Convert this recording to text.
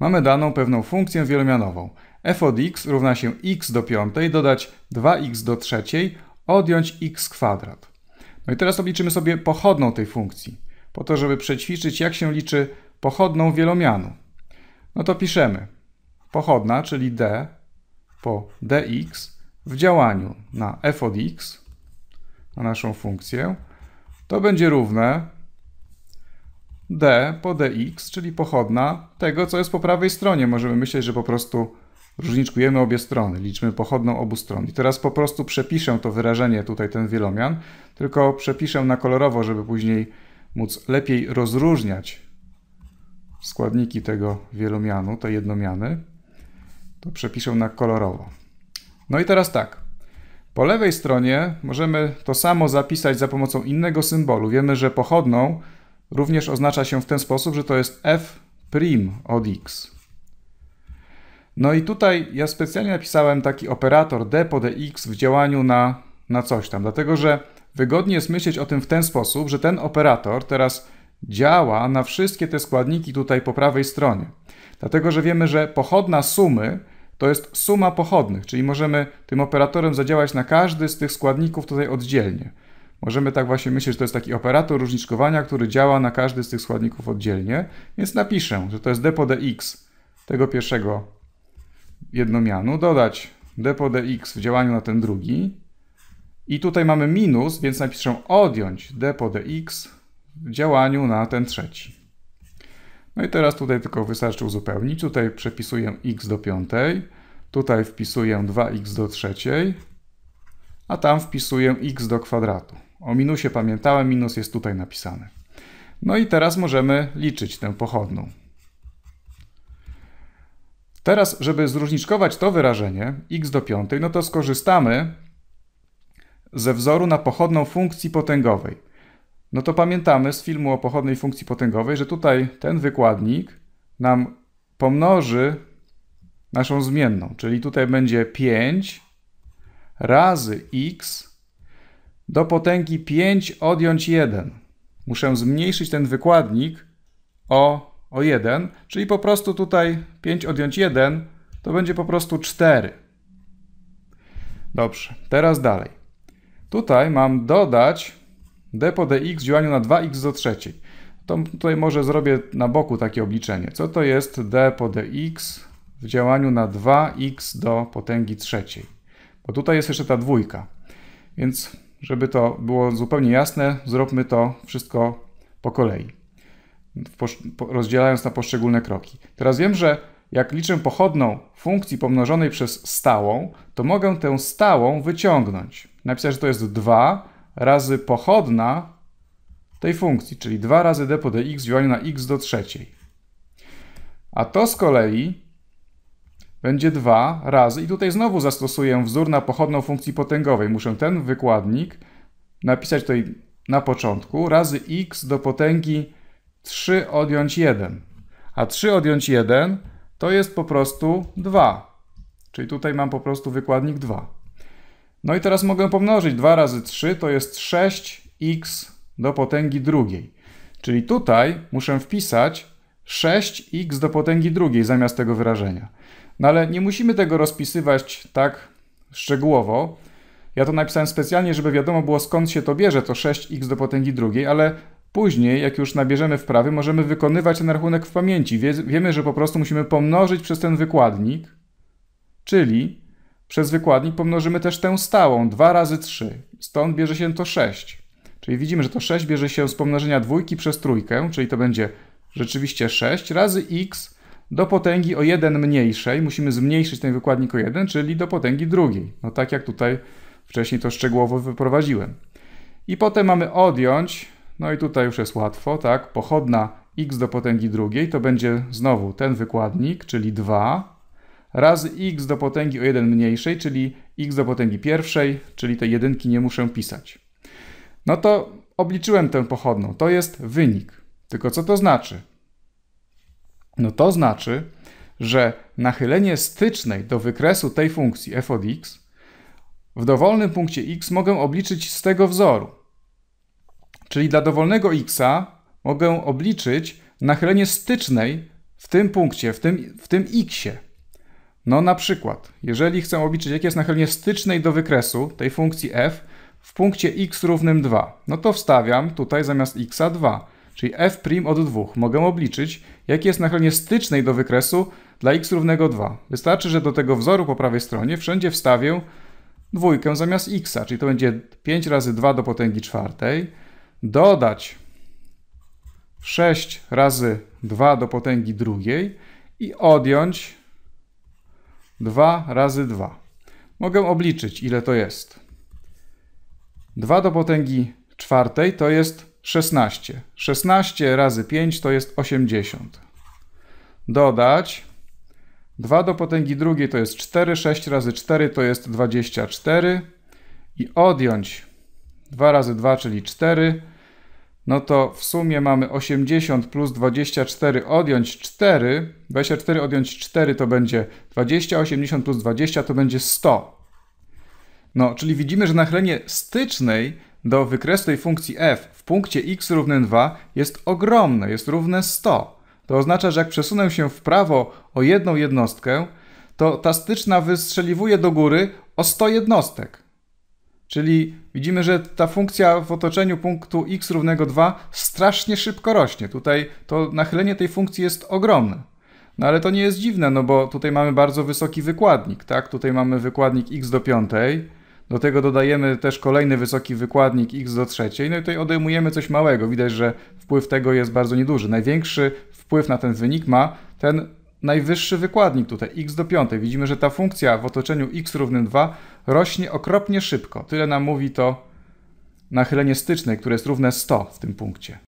mamy daną pewną funkcję wielomianową. f od x równa się x do piątej, dodać 2x do trzeciej, odjąć x kwadrat. No i teraz obliczymy sobie pochodną tej funkcji, po to, żeby przećwiczyć, jak się liczy pochodną wielomianu. No to piszemy pochodna, czyli d po dx w działaniu na f od x, na naszą funkcję, to będzie równe d po dx, czyli pochodna tego, co jest po prawej stronie. Możemy myśleć, że po prostu różniczkujemy obie strony, liczmy pochodną obu stron. I teraz po prostu przepiszę to wyrażenie, tutaj ten wielomian, tylko przepiszę na kolorowo, żeby później móc lepiej rozróżniać składniki tego wielomianu, te jednomiany. To przepiszę na kolorowo. No i teraz tak. Po lewej stronie możemy to samo zapisać za pomocą innego symbolu. Wiemy, że pochodną również oznacza się w ten sposób, że to jest f' od x. No i tutaj ja specjalnie napisałem taki operator d po dx w działaniu na, na coś tam, dlatego że wygodnie jest myśleć o tym w ten sposób, że ten operator teraz działa na wszystkie te składniki tutaj po prawej stronie. Dlatego, że wiemy, że pochodna sumy to jest suma pochodnych, czyli możemy tym operatorem zadziałać na każdy z tych składników tutaj oddzielnie. Możemy tak właśnie myśleć, że to jest taki operator różniczkowania, który działa na każdy z tych składników oddzielnie, więc napiszę, że to jest d dx tego pierwszego jednomianu, dodać d dx w działaniu na ten drugi i tutaj mamy minus, więc napiszę odjąć d dx w działaniu na ten trzeci. No i teraz tutaj tylko wystarczy uzupełnić. Tutaj przepisuję x do piątej, tutaj wpisuję 2x do trzeciej, a tam wpisuję x do kwadratu. O minusie pamiętałem, minus jest tutaj napisany. No i teraz możemy liczyć tę pochodną. Teraz, żeby zróżniczkować to wyrażenie x do piątej, no to skorzystamy ze wzoru na pochodną funkcji potęgowej. No to pamiętamy z filmu o pochodnej funkcji potęgowej, że tutaj ten wykładnik nam pomnoży naszą zmienną, czyli tutaj będzie 5 razy x do potęgi 5 odjąć 1. Muszę zmniejszyć ten wykładnik o, o 1, czyli po prostu tutaj 5 odjąć 1 to będzie po prostu 4. Dobrze, teraz dalej. Tutaj mam dodać d po dx w działaniu na 2x do trzeciej. To tutaj może zrobię na boku takie obliczenie. Co to jest d po dx w działaniu na 2x do potęgi trzeciej? Bo tutaj jest jeszcze ta dwójka. Więc żeby to było zupełnie jasne, zróbmy to wszystko po kolei, rozdzielając na poszczególne kroki. Teraz wiem, że jak liczę pochodną funkcji pomnożonej przez stałą, to mogę tę stałą wyciągnąć. Napisać, że to jest 2 razy pochodna tej funkcji, czyli 2 razy d po dx w działaniu na x do trzeciej. A to z kolei będzie 2 razy. I tutaj znowu zastosuję wzór na pochodną funkcji potęgowej. Muszę ten wykładnik napisać tutaj na początku razy x do potęgi 3 odjąć 1. A 3 odjąć 1 to jest po prostu 2. Czyli tutaj mam po prostu wykładnik 2. No i teraz mogę pomnożyć 2 razy 3 to jest 6x do potęgi drugiej. Czyli tutaj muszę wpisać 6x do potęgi drugiej zamiast tego wyrażenia. No ale nie musimy tego rozpisywać tak szczegółowo. Ja to napisałem specjalnie, żeby wiadomo było skąd się to bierze, to 6x do potęgi drugiej, ale później, jak już nabierzemy wprawy, możemy wykonywać ten rachunek w pamięci. Wie, wiemy, że po prostu musimy pomnożyć przez ten wykładnik, czyli przez wykładnik pomnożymy też tę stałą, 2 razy 3. Stąd bierze się to 6. Czyli widzimy, że to 6 bierze się z pomnożenia dwójki przez trójkę, czyli to będzie rzeczywiście 6 razy x do potęgi o 1 mniejszej. Musimy zmniejszyć ten wykładnik o 1, czyli do potęgi drugiej. No tak jak tutaj wcześniej to szczegółowo wyprowadziłem. I potem mamy odjąć, no i tutaj już jest łatwo, tak, pochodna x do potęgi drugiej, to będzie znowu ten wykładnik, czyli 2, razy x do potęgi o 1 mniejszej, czyli x do potęgi pierwszej, czyli te jedynki nie muszę pisać. No to obliczyłem tę pochodną, to jest wynik. Tylko co to znaczy? No to znaczy, że nachylenie stycznej do wykresu tej funkcji f od x w dowolnym punkcie x mogę obliczyć z tego wzoru. Czyli dla dowolnego x mogę obliczyć nachylenie stycznej w tym punkcie, w tym, w tym x-ie. No na przykład, jeżeli chcę obliczyć, jakie jest nachylenie stycznej do wykresu tej funkcji f w punkcie x równym 2, no to wstawiam tutaj zamiast x 2 czyli f' od 2. Mogę obliczyć, jakie jest nachylenie stycznej do wykresu dla x równego 2. Wystarczy, że do tego wzoru po prawej stronie wszędzie wstawię dwójkę zamiast x, czyli to będzie 5 razy 2 do potęgi czwartej, dodać 6 razy 2 do potęgi drugiej i odjąć 2 razy 2. Mogę obliczyć, ile to jest. 2 do potęgi czwartej to jest 16. 16 razy 5 to jest 80. Dodać 2 do potęgi drugiej to jest 4, 6 razy 4 to jest 24 i odjąć 2 razy 2, czyli 4, no to w sumie mamy 80 plus 24 odjąć 4, 24 odjąć 4 to będzie 20, 80 plus 20 to będzie 100. No, czyli widzimy, że na chlenie stycznej do wykresu tej funkcji f w punkcie x równym 2 jest ogromne, jest równe 100. To oznacza, że jak przesunę się w prawo o jedną jednostkę, to ta styczna wystrzeliwuje do góry o 100 jednostek. Czyli widzimy, że ta funkcja w otoczeniu punktu x równego 2 strasznie szybko rośnie. Tutaj to nachylenie tej funkcji jest ogromne. No ale to nie jest dziwne, no bo tutaj mamy bardzo wysoki wykładnik, tak? Tutaj mamy wykładnik x do piątej, do tego dodajemy też kolejny wysoki wykładnik x do trzeciej, no i tutaj odejmujemy coś małego. Widać, że wpływ tego jest bardzo nieduży. Największy wpływ na ten wynik ma ten najwyższy wykładnik tutaj, x do piątej. Widzimy, że ta funkcja w otoczeniu x równym 2 rośnie okropnie szybko. Tyle nam mówi to nachylenie stycznej, które jest równe 100 w tym punkcie.